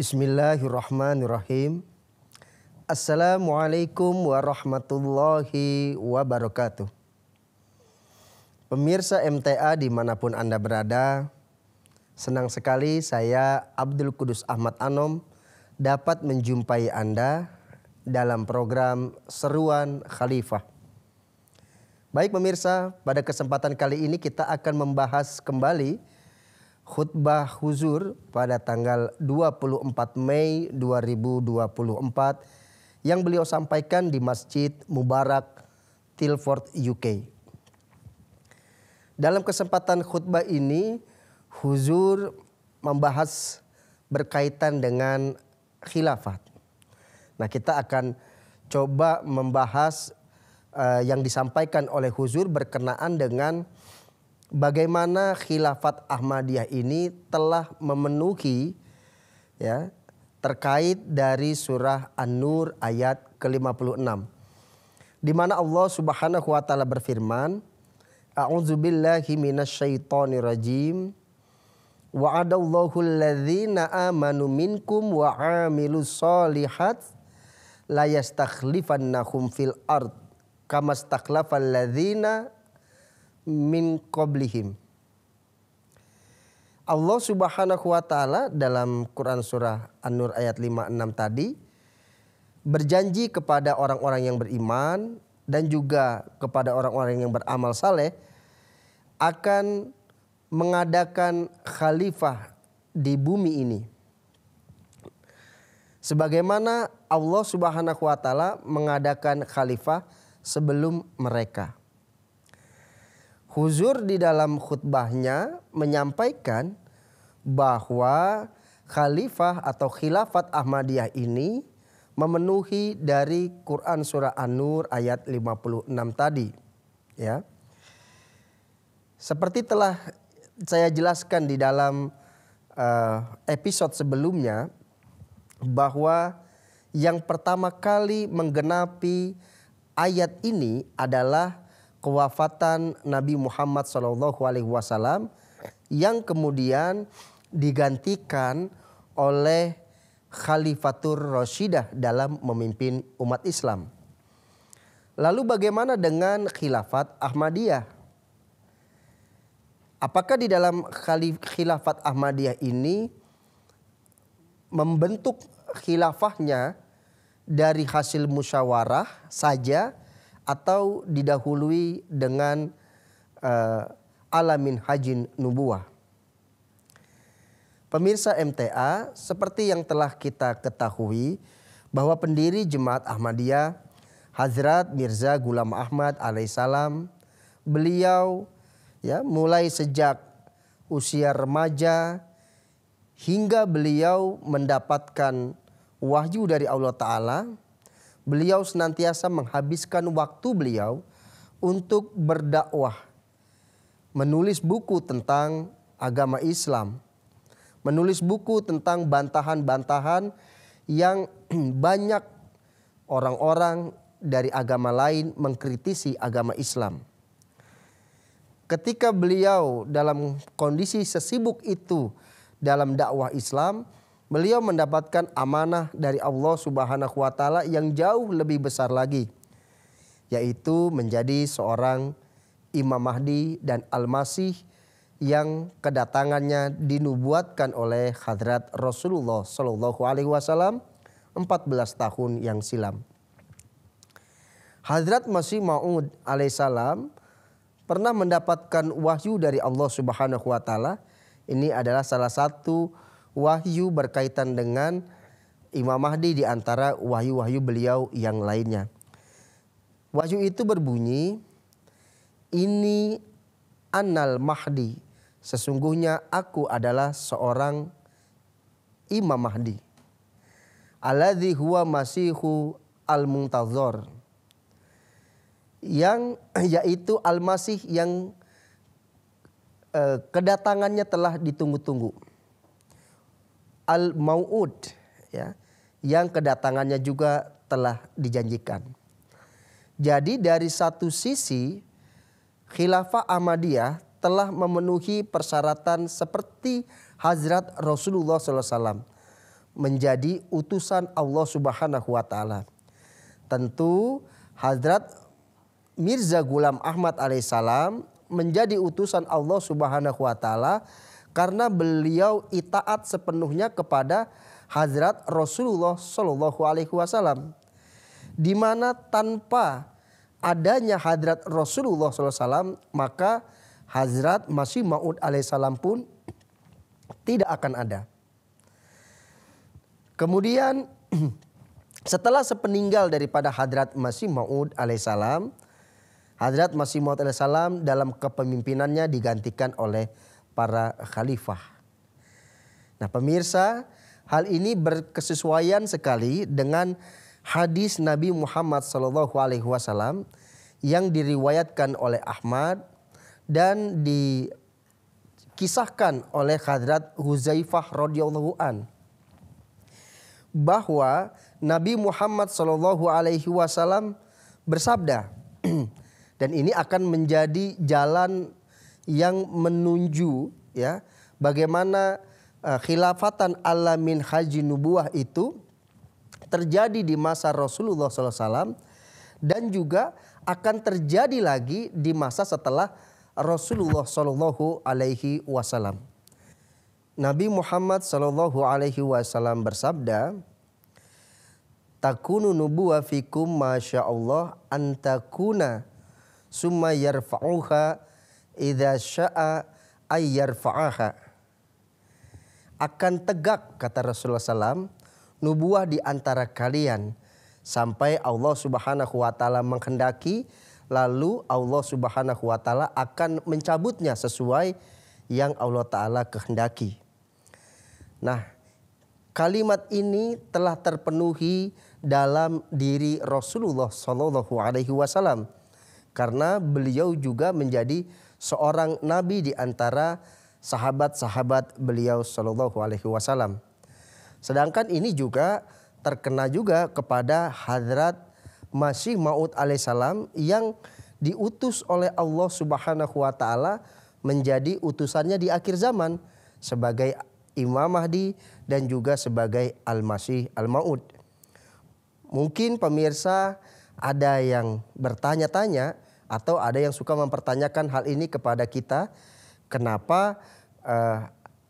Bismillahirrahmanirrahim. Assalamualaikum warahmatullahi wabarakatuh. Pemirsa MTA dimanapun Anda berada, senang sekali saya Abdul Kudus Ahmad Anom dapat menjumpai Anda dalam program Seruan Khalifah. Baik pemirsa, pada kesempatan kali ini kita akan membahas kembali khutbah huzur pada tanggal 24 Mei 2024 yang beliau sampaikan di Masjid Mubarak Tilford UK. Dalam kesempatan khutbah ini huzur membahas berkaitan dengan khilafat. Nah, kita akan coba membahas uh, yang disampaikan oleh huzur berkenaan dengan bagaimana khilafat Ahmadiyah ini telah memenuhi ya terkait dari surah An-Nur ayat ke-56. Di mana Allah Subhanahu wa taala berfirman, minasyaitonir rajim. Wa'adallahu alladhina amanu minkum wa 'amilus solihat la yastakhlifannahum fil ard kama stakhlafal ladzina min qablihim. Allah Subhanahu wa taala dalam Quran surah An-Nur ayat 56 tadi berjanji kepada orang-orang yang beriman dan juga kepada orang-orang yang beramal saleh akan mengadakan khalifah di bumi ini. Sebagaimana Allah Subhanahu wa taala mengadakan khalifah sebelum mereka. Huzur di dalam khutbahnya menyampaikan bahwa khalifah atau khilafat Ahmadiyah ini memenuhi dari Quran surah An-Nur ayat 56 tadi. Ya. Seperti telah saya jelaskan di dalam uh, episode sebelumnya bahwa yang pertama kali menggenapi ayat ini adalah kewafatan Nabi Muhammad Shallallahu Alaihi Wasallam yang kemudian digantikan oleh Khalifatur Rashidah dalam memimpin umat Islam. Lalu bagaimana dengan khilafat Ahmadiyah? Apakah di dalam khilafat Ahmadiyah ini membentuk khilafahnya dari hasil musyawarah saja atau didahului dengan uh, alamin hajin nubuah. Pemirsa MTA, seperti yang telah kita ketahui bahwa pendiri jemaat Ahmadiyah Hazrat Mirza Gulam Ahmad alaihissalam beliau ya mulai sejak usia remaja hingga beliau mendapatkan wahyu dari Allah Ta'ala Beliau senantiasa menghabiskan waktu beliau untuk berdakwah, menulis buku tentang agama Islam, menulis buku tentang bantahan-bantahan yang banyak orang-orang dari agama lain mengkritisi agama Islam. Ketika beliau dalam kondisi sesibuk itu dalam dakwah Islam, beliau mendapatkan amanah dari Allah Subhanahu wa taala yang jauh lebih besar lagi yaitu menjadi seorang Imam Mahdi dan Al-Masih yang kedatangannya dinubuatkan oleh Hadrat Rasulullah Shallallahu Alaihi Wasallam 14 tahun yang silam. Hadrat Masih Maud alaihissalam pernah mendapatkan wahyu dari Allah Subhanahu wa taala. Ini adalah salah satu wahyu berkaitan dengan Imam Mahdi di antara wahyu-wahyu beliau yang lainnya. Wahyu itu berbunyi, ini Anal Mahdi, sesungguhnya aku adalah seorang Imam Mahdi. Aladhi huwa masihu al-muntazor. Yang yaitu al-masih yang eh, kedatangannya telah ditunggu-tunggu al-mau'ud ya, yang kedatangannya juga telah dijanjikan. Jadi dari satu sisi khilafah Ahmadiyah telah memenuhi persyaratan seperti Hazrat Rasulullah SAW menjadi utusan Allah Subhanahu wa taala. Tentu Hazrat Mirza Gulam Ahmad alaihissalam menjadi utusan Allah Subhanahu wa taala karena beliau itaat sepenuhnya kepada Hazrat Rasulullah Shallallahu Alaihi Wasallam, di mana tanpa adanya Hazrat Rasulullah SAW maka Hazrat Masih Maud alaihissalam pun tidak akan ada. Kemudian setelah sepeninggal daripada Hadrat Masih Maud alaihissalam, Hadrat Masih Maud alaihissalam dalam kepemimpinannya digantikan oleh para khalifah. Nah, pemirsa, hal ini berkesesuaian sekali dengan hadis Nabi Muhammad SAW yang diriwayatkan oleh Ahmad dan dikisahkan oleh Hadrat Huzaifah radhiyallahu an bahwa Nabi Muhammad SAW alaihi wasallam bersabda dan ini akan menjadi jalan yang menunjuk ya bagaimana uh, khilafatan ala min haji nubuah itu terjadi di masa Rasulullah SAW dan juga akan terjadi lagi di masa setelah Rasulullah Shallallahu Alaihi Wasallam. Nabi Muhammad Shallallahu Alaihi Wasallam bersabda, takunu nubuwa fikum masya Allah antakuna summa yarfa'uha idza syaa fa'aha. akan tegak kata Rasulullah SAW nubuah di antara kalian sampai Allah Subhanahu wa taala menghendaki lalu Allah Subhanahu wa taala akan mencabutnya sesuai yang Allah taala kehendaki. Nah, kalimat ini telah terpenuhi dalam diri Rasulullah Shallallahu alaihi wasallam karena beliau juga menjadi seorang nabi di antara sahabat-sahabat beliau Shallallahu Alaihi Wasallam. Sedangkan ini juga terkena juga kepada Hadrat Masih Maud alaihissalam yang diutus oleh Allah Subhanahu wa taala menjadi utusannya di akhir zaman sebagai Imam Mahdi dan juga sebagai Al-Masih Al-Maud. Mungkin pemirsa ada yang bertanya-tanya atau ada yang suka mempertanyakan hal ini kepada kita kenapa uh, eh,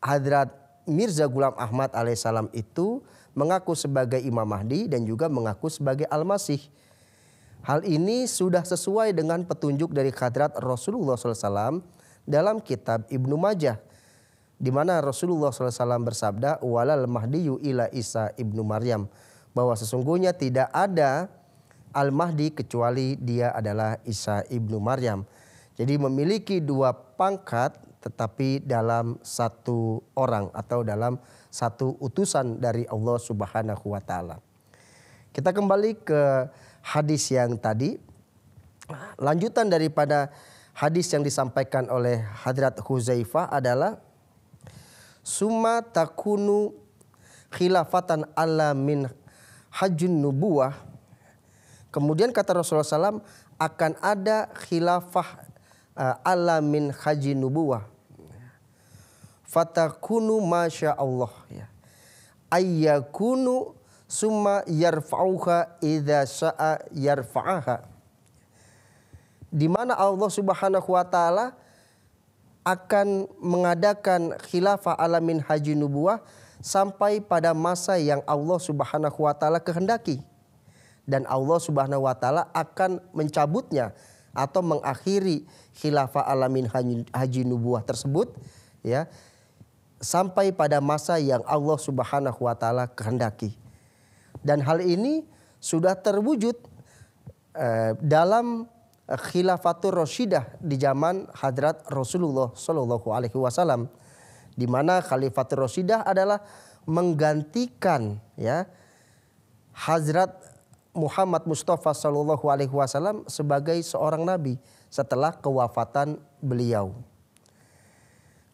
Hadrat Mirza Gulam Ahmad alaihissalam itu mengaku sebagai Imam Mahdi dan juga mengaku sebagai Al-Masih. Hal ini sudah sesuai dengan petunjuk dari Hadrat Rasulullah SAW dalam kitab Ibnu Majah di mana Rasulullah SAW bersabda walal mahdiyu ila Isa ibnu Maryam bahwa sesungguhnya tidak ada Al-Mahdi kecuali dia adalah Isa ibnu Maryam. Jadi memiliki dua pangkat tetapi dalam satu orang atau dalam satu utusan dari Allah Subhanahu wa taala. Kita kembali ke hadis yang tadi. Lanjutan daripada hadis yang disampaikan oleh Hadrat Huzaifah adalah Suma takunu khilafatan ala min hajun nubuah Kemudian kata Rasulullah SAW akan ada khilafah uh, ala min haji nubuwah. Fatakunu masya Allah ya. Ayyakunu summa yarfa'uha idha sa'a yarfa'aha. Di mana Allah Subhanahu wa taala akan mengadakan khilafah alamin haji nubuah sampai pada masa yang Allah Subhanahu wa taala kehendaki dan Allah Subhanahu wa taala akan mencabutnya atau mengakhiri khilafah alamin haji nubuah tersebut ya sampai pada masa yang Allah Subhanahu wa taala kehendaki. Dan hal ini sudah terwujud eh, dalam khilafatur Rasyidah di zaman Hadrat Rasulullah Shallallahu Alaihi Wasallam, di mana khalifatur Rasyidah adalah menggantikan ya Hazrat Muhammad Mustafa Shallallahu Alaihi Wasallam sebagai seorang nabi setelah kewafatan beliau.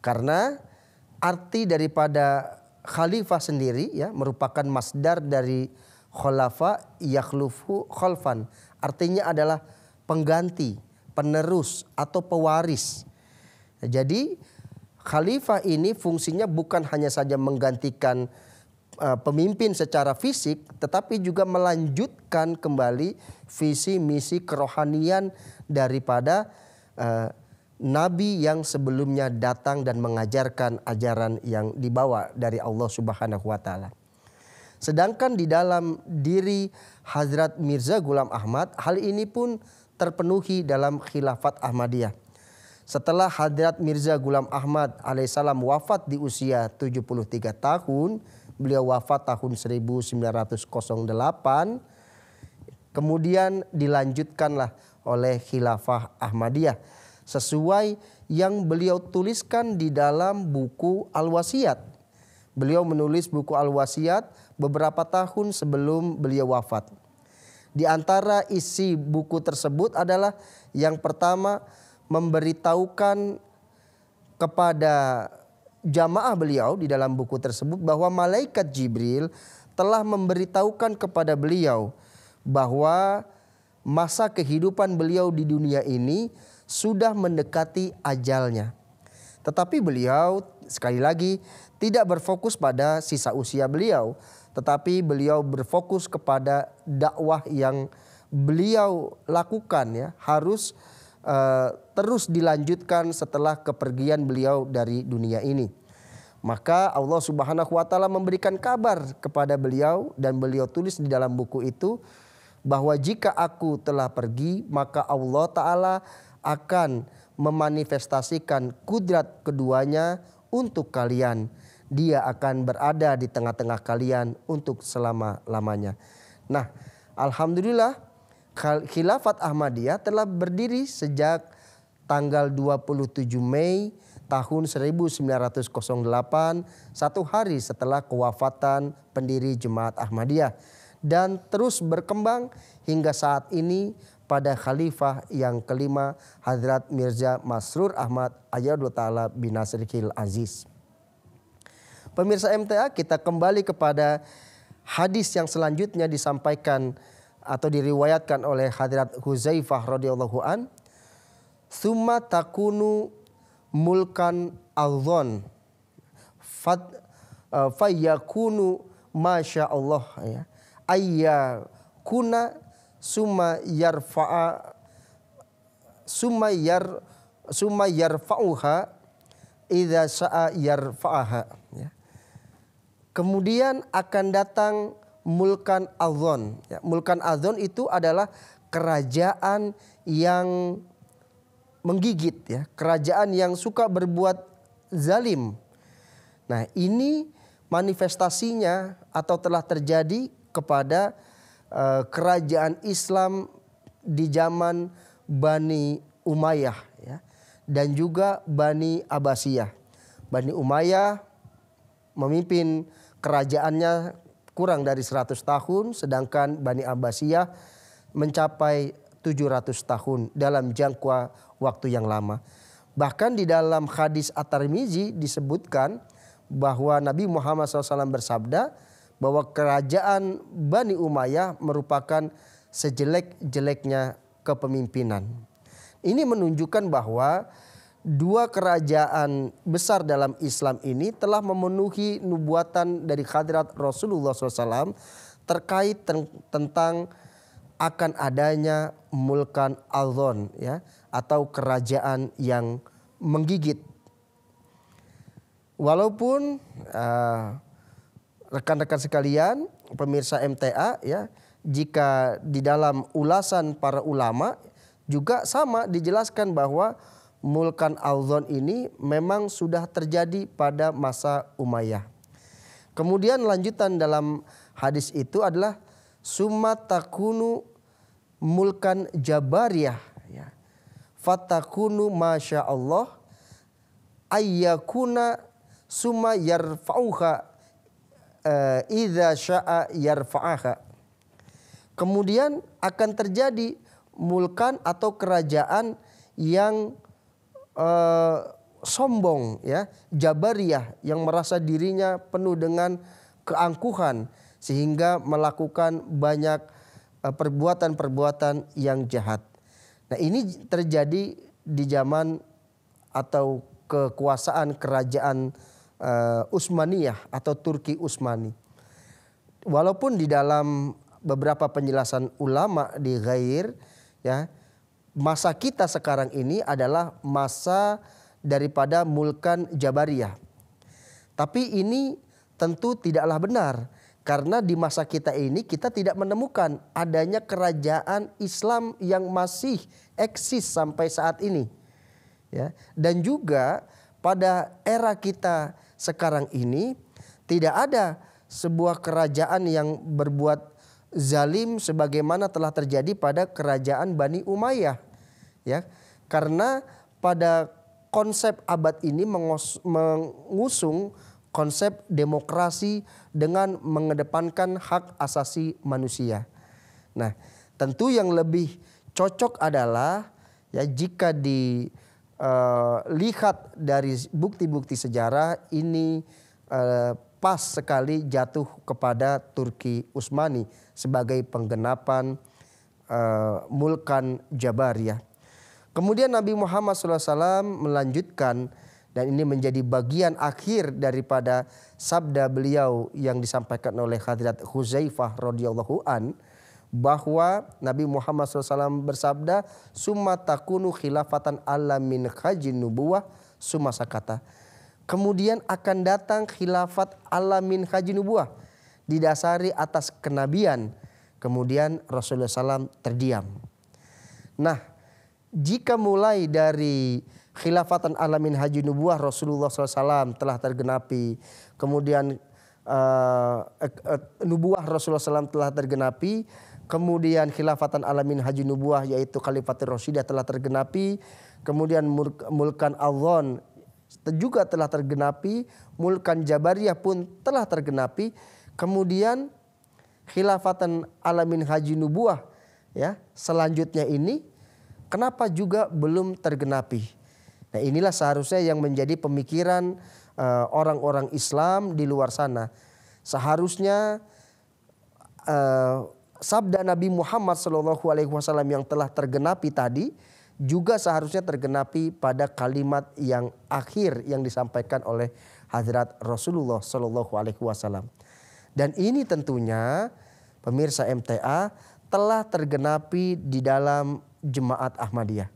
Karena arti daripada khalifah sendiri ya merupakan masdar dari khalafa yakhlufu khalfan. Artinya adalah pengganti, penerus atau pewaris. Jadi khalifah ini fungsinya bukan hanya saja menggantikan Eh, pemimpin secara fisik, tetapi juga melanjutkan kembali visi misi kerohanian daripada uh, nabi yang sebelumnya datang dan mengajarkan ajaran yang dibawa dari Allah Subhanahu wa taala. Sedangkan di dalam diri Hazrat Mirza Gulam Ahmad, hal ini pun terpenuhi dalam khilafat Ahmadiyah. Setelah Hadrat Mirza Gulam Ahmad alaihissalam wafat di usia 73 tahun, Beliau wafat tahun 1908. Kemudian dilanjutkanlah oleh Khilafah Ahmadiyah sesuai yang beliau tuliskan di dalam buku al wasiat. Beliau menulis buku al wasiat beberapa tahun sebelum beliau wafat. Di antara isi buku tersebut adalah yang pertama memberitahukan kepada jamaah beliau di dalam buku tersebut bahwa malaikat Jibril telah memberitahukan kepada beliau bahwa masa kehidupan beliau di dunia ini sudah mendekati ajalnya. Tetapi beliau sekali lagi tidak berfokus pada sisa usia beliau, tetapi beliau berfokus kepada dakwah yang beliau lakukan ya, harus Eh, terus dilanjutkan setelah kepergian beliau dari dunia ini. Maka Allah Subhanahu wa taala memberikan kabar kepada beliau dan beliau tulis di dalam buku itu bahwa jika aku telah pergi maka Allah taala akan memanifestasikan kudrat keduanya untuk kalian. Dia akan berada di tengah-tengah kalian untuk selama-lamanya. Nah, alhamdulillah Khilafat Ahmadiyah telah berdiri sejak tanggal 27 Mei tahun 1908, satu hari setelah kewafatan pendiri Jemaat Ahmadiyah dan terus berkembang hingga saat ini pada khalifah yang kelima Hadrat Mirza Masrur Ahmad Ayyadul Ta'ala bin Nasrikil Aziz. Pemirsa MTA kita kembali kepada hadis yang selanjutnya disampaikan atau diriwayatkan oleh Hadirat Huzaifah radhiyallahu an summa takunu mulkan adzon fat e, fayakunu masya Allah ya ayya kuna summa yarfa'a summa yar summa yarfa'uha idza sa'a yarfa'aha ya. Kemudian akan datang mulkan azon. Ya, mulkan azon itu adalah kerajaan yang menggigit ya, kerajaan yang suka berbuat zalim. Nah, ini manifestasinya atau telah terjadi kepada uh, kerajaan Islam di zaman Bani Umayyah ya dan juga Bani Abbasiyah. Bani Umayyah memimpin kerajaannya kurang dari 100 tahun sedangkan Bani Abbasiyah mencapai 700 tahun dalam jangka waktu yang lama. Bahkan di dalam hadis At-Tirmizi disebutkan bahwa Nabi Muhammad SAW bersabda bahwa kerajaan Bani Umayyah merupakan sejelek-jeleknya kepemimpinan. Ini menunjukkan bahwa dua kerajaan besar dalam Islam ini telah memenuhi nubuatan dari khadrat Rasulullah SAW terkait tentang akan adanya mulkan alzon ya atau kerajaan yang menggigit. Walaupun eh, rekan-rekan uh, sekalian, pemirsa MTA ya, jika di dalam ulasan para ulama juga sama dijelaskan bahwa Mulkan Aldon ini memang sudah terjadi pada masa Umayyah. Kemudian lanjutan dalam hadis itu adalah sumatakunu mulkan jabariyah ya. Fatakunu masya Allah ayyakuna suma yarfa'uha uh, idza sya'a yarfa'aha. Kemudian akan terjadi mulkan atau kerajaan yang uh, sombong ya, jabariyah yang merasa dirinya penuh dengan keangkuhan sehingga melakukan banyak eh, perbuatan-perbuatan yang jahat. Nah, ini terjadi di zaman atau kekuasaan kerajaan uh, eh, Utsmaniyah atau Turki Utsmani. Walaupun di dalam beberapa penjelasan ulama di Gair ya masa kita sekarang ini adalah masa daripada Mulkan Jabariyah. Tapi ini tentu tidaklah benar karena di masa kita ini kita tidak menemukan adanya kerajaan Islam yang masih eksis sampai saat ini. Ya, dan juga pada era kita sekarang ini tidak ada sebuah kerajaan yang berbuat zalim sebagaimana telah terjadi pada kerajaan Bani Umayyah ya karena pada konsep abad ini mengusung konsep demokrasi dengan mengedepankan hak asasi manusia. Nah, tentu yang lebih cocok adalah ya jika dilihat eh, uh, dari bukti-bukti sejarah ini uh, pas sekali jatuh kepada Turki Utsmani sebagai penggenapan uh, Mulkan Jabariyah. Kemudian Nabi Muhammad SAW melanjutkan dan ini menjadi bagian akhir daripada sabda beliau yang disampaikan oleh Hadrat Huzaifah radhiyallahu an bahwa Nabi Muhammad SAW bersabda summa takunu khilafatan ala min khajin nubuwah summa sakata kemudian akan datang khilafat ala min khajin nubuwah didasari atas kenabian kemudian Rasulullah SAW terdiam nah jika mulai dari khilafatan alamin haji nubuah Rasulullah SAW telah tergenapi, kemudian uh, nubuah Rasulullah SAW telah tergenapi, kemudian khilafatan alamin haji nubuah yaitu khalifatir Rasidah telah tergenapi, kemudian mulkan Allah juga telah tergenapi, mulkan Jabariyah pun telah tergenapi, kemudian khilafatan alamin haji nubuah ya selanjutnya ini Kenapa juga belum tergenapi? Nah, inilah seharusnya yang menjadi pemikiran uh, orang-orang Islam di luar sana. Seharusnya uh, sabda Nabi Muhammad alaihi wasallam yang telah tergenapi tadi juga seharusnya tergenapi pada kalimat yang akhir yang disampaikan oleh Hadrat Rasulullah Shallallahu Alaihi Wasallam. Dan ini tentunya pemirsa MTA telah tergenapi di dalam jemaat Ahmadiyah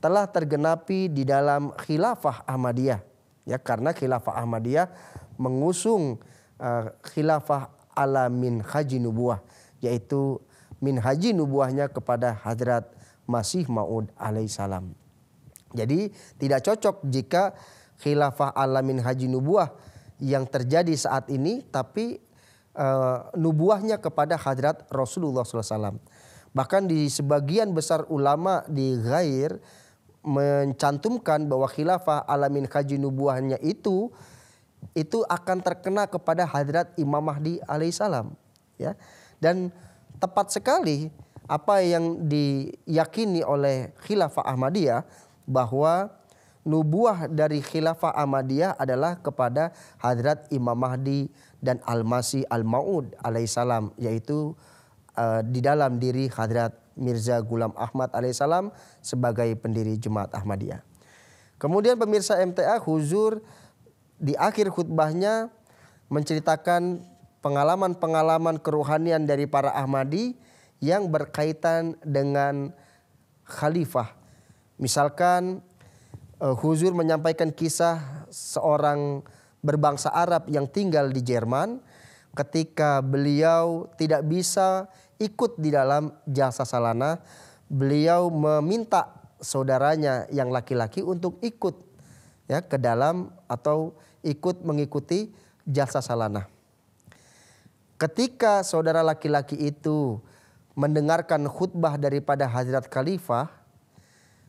telah tergenapi di dalam khilafah Ahmadiyah ya karena khilafah Ahmadiyah mengusung uh, khilafah ala min haji nubuah yaitu min haji nubuahnya kepada hadrat Masih Maud alaihissalam. Jadi tidak cocok jika khilafah ala min haji nubuah yang terjadi saat ini tapi uh, nubuahnya kepada hadrat Rasulullah SAW. Bahkan di sebagian besar ulama di Ghair mencantumkan bahwa khilafah alamin haji nubuahnya itu itu akan terkena kepada hadrat Imam Mahdi alaihissalam ya. Dan tepat sekali apa yang diyakini oleh khilafah Ahmadiyah bahwa nubuah dari khilafah Ahmadiyah adalah kepada Hadrat Imam Mahdi dan Al-Masih Al-Maud alaihissalam yaitu Eh, di dalam diri Hadrat Mirza Gulam Ahmad alaihissalam sebagai pendiri Jemaat Ahmadiyah. Kemudian pemirsa MTA Huzur di akhir khutbahnya menceritakan pengalaman-pengalaman kerohanian dari para Ahmadi yang berkaitan dengan khalifah. Misalkan eh, Huzur menyampaikan kisah seorang berbangsa Arab yang tinggal di Jerman ketika beliau tidak bisa ikut di dalam jasa salana, beliau meminta saudaranya yang laki-laki untuk ikut ya ke dalam atau ikut mengikuti jasa salana. Ketika saudara laki-laki itu mendengarkan khutbah daripada Hazrat Khalifah,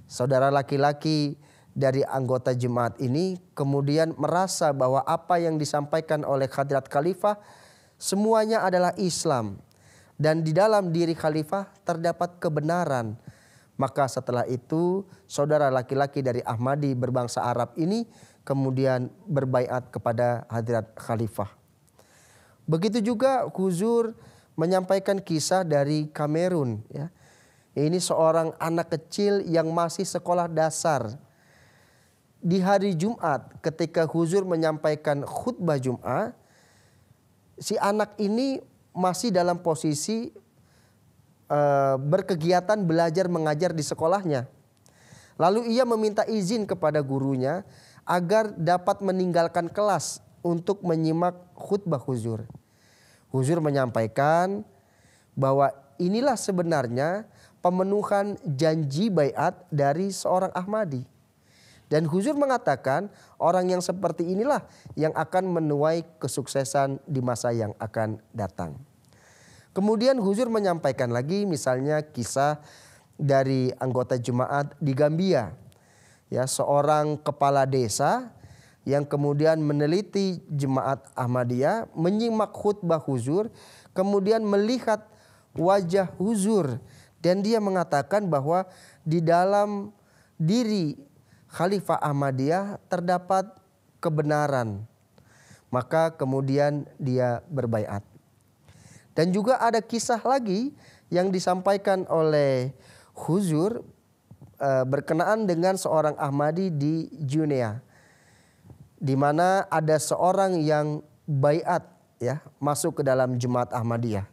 saudara laki-laki dari anggota jemaat ini kemudian merasa bahwa apa yang disampaikan oleh hadirat Khalifah Semuanya adalah Islam. Dan di dalam diri khalifah terdapat kebenaran. Maka setelah itu saudara laki-laki dari Ahmadi berbangsa Arab ini kemudian berbaiat kepada hadirat khalifah. Begitu juga Huzur menyampaikan kisah dari Kamerun. Ya. Ini seorang anak kecil yang masih sekolah dasar. Di hari Jumat ketika Huzur menyampaikan khutbah Jumat, si anak ini masih dalam posisi uh, berkegiatan belajar mengajar di sekolahnya. Lalu ia meminta izin kepada gurunya agar dapat meninggalkan kelas untuk menyimak khutbah huzur. Huzur menyampaikan bahwa inilah sebenarnya pemenuhan janji bayat dari seorang Ahmadi. Dan Huzur mengatakan orang yang seperti inilah yang akan menuai kesuksesan di masa yang akan datang. Kemudian Huzur menyampaikan lagi misalnya kisah dari anggota jemaat di Gambia. Ya, seorang kepala desa yang kemudian meneliti jemaat Ahmadiyah, menyimak khutbah Huzur, kemudian melihat wajah Huzur dan dia mengatakan bahwa di dalam diri Khalifah Ahmadiyah terdapat kebenaran. Maka kemudian dia berbayat. Dan juga ada kisah lagi yang disampaikan oleh Huzur e, berkenaan dengan seorang Ahmadi di Junia. Di mana ada seorang yang bayat, ya masuk ke dalam jemaat Ahmadiyah.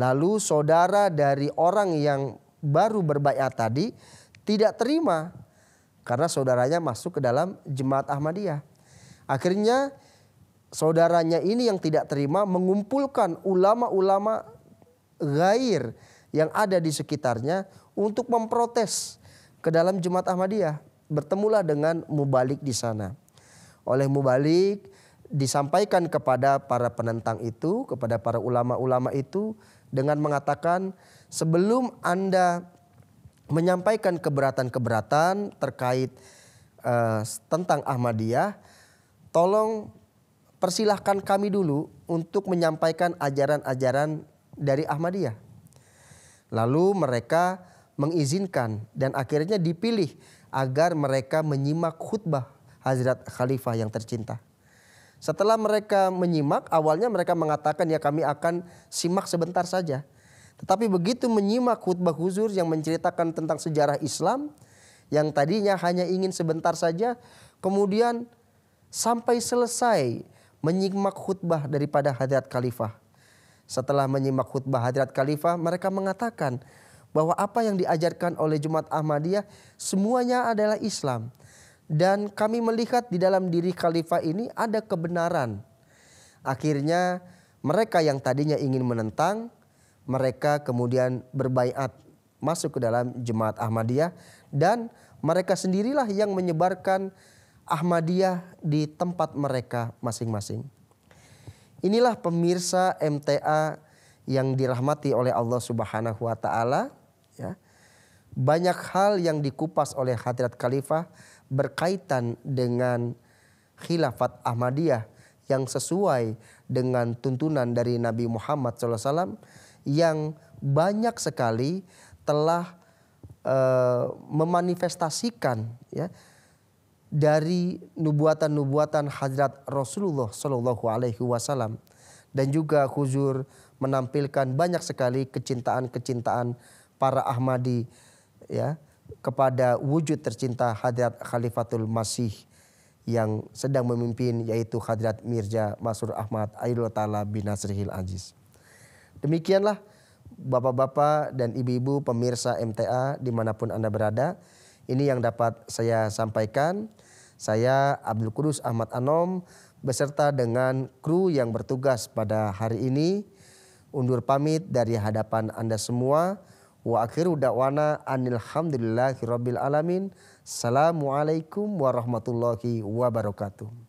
Lalu saudara dari orang yang baru berbayat tadi tidak terima karena saudaranya masuk ke dalam jemaat Ahmadiyah. Akhirnya saudaranya ini yang tidak terima mengumpulkan ulama-ulama gair yang ada di sekitarnya untuk memprotes ke dalam jemaat Ahmadiyah. Bertemulah dengan Mubalik di sana. Oleh Mubalik disampaikan kepada para penentang itu, kepada para ulama-ulama itu dengan mengatakan sebelum Anda menyampaikan keberatan-keberatan terkait uh, tentang Ahmadiyah, tolong persilahkan kami dulu untuk menyampaikan ajaran-ajaran dari Ahmadiyah. Lalu mereka mengizinkan dan akhirnya dipilih agar mereka menyimak khutbah Hazrat Khalifah yang tercinta. Setelah mereka menyimak, awalnya mereka mengatakan ya kami akan simak sebentar saja. Tetapi begitu menyimak khutbah huzur yang menceritakan tentang sejarah Islam yang tadinya hanya ingin sebentar saja kemudian sampai selesai menyimak khutbah daripada Hadirat Khalifah. Setelah menyimak khutbah Hadirat Khalifah mereka mengatakan bahwa apa yang diajarkan oleh Jumat Ahmadiyah semuanya adalah Islam. Dan kami melihat di dalam diri khalifah ini ada kebenaran. Akhirnya mereka yang tadinya ingin menentang mereka kemudian berbaiat masuk ke dalam jemaat Ahmadiyah dan mereka sendirilah yang menyebarkan Ahmadiyah di tempat mereka masing-masing. Inilah pemirsa MTA yang dirahmati oleh Allah Subhanahu wa taala ya. Banyak hal yang dikupas oleh Hadrat Khalifah berkaitan dengan khilafat Ahmadiyah yang sesuai dengan tuntunan dari Nabi Muhammad SAW yang banyak sekali telah uh, memanifestasikan ya dari nubuatan-nubuatan hadrat Rasulullah Shallallahu Alaihi Wasallam dan juga Huzur menampilkan banyak sekali kecintaan-kecintaan para Ahmadi ya kepada wujud tercinta hadrat Khalifatul Masih yang sedang memimpin yaitu hadrat Mirja Masur Ahmad Aidul Ta'ala bin Nasrihil Aziz. Demikianlah Bapak-bapak dan ibu-ibu pemirsa MTA dimanapun Anda berada. Ini yang dapat saya sampaikan. Saya Abdul Kudus Ahmad Anom beserta dengan kru yang bertugas pada hari ini. Undur pamit dari hadapan Anda semua. Wa akhiru da'wana anilhamdulillahi alamin. Assalamualaikum warahmatullahi wabarakatuh.